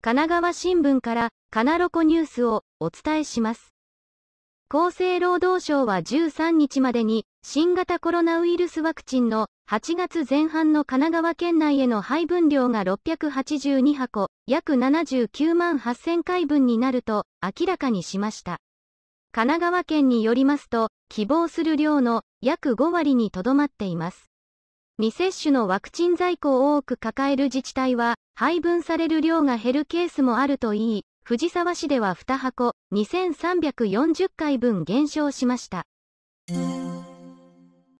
神奈川新聞からカナロコニュースをお伝えします。厚生労働省は13日までに新型コロナウイルスワクチンの8月前半の神奈川県内への配分量が682箱、約79万8000回分になると明らかにしました。神奈川県によりますと、希望する量の約5割にとどまっています。未接種のワクチン在庫を多く抱える自治体は、配分される量が減るケースもあるといい、藤沢市では2箱2340回分減少しました。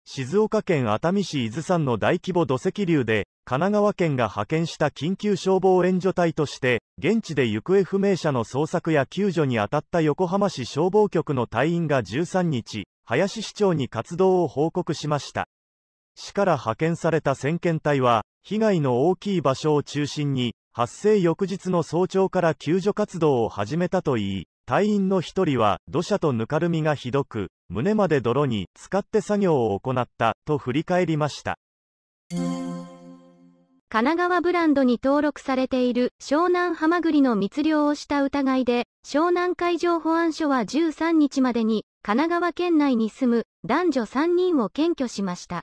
静岡県熱海市伊豆山の大規模土石流で、神奈川県が派遣した緊急消防援助隊として、現地で行方不明者の捜索や救助に当たった横浜市消防局の隊員が13日、林市長に活動を報告しました。市から派遣された先遣隊は、被害の大きい場所を中心に、発生翌日の早朝から救助活動を始めたといい、隊員の一人は、土砂とぬかるみがひどく、胸まで泥に使って作業を行った、と振り返りました。神奈川ブランドに登録されている湘南ハマグリの密漁をした疑いで、湘南海上保安署は13日までに神奈川県内に住む男女3人を検挙しました。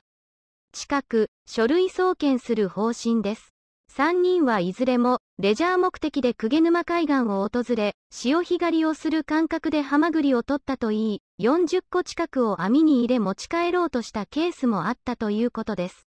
近く書類送検する方針です。3人はいずれもレジャー目的で鵠沼海岸を訪れ、潮干狩りをする感覚でハマグリを取ったといい、40個近くを網に入れ持ち帰ろうとしたケースもあったということです。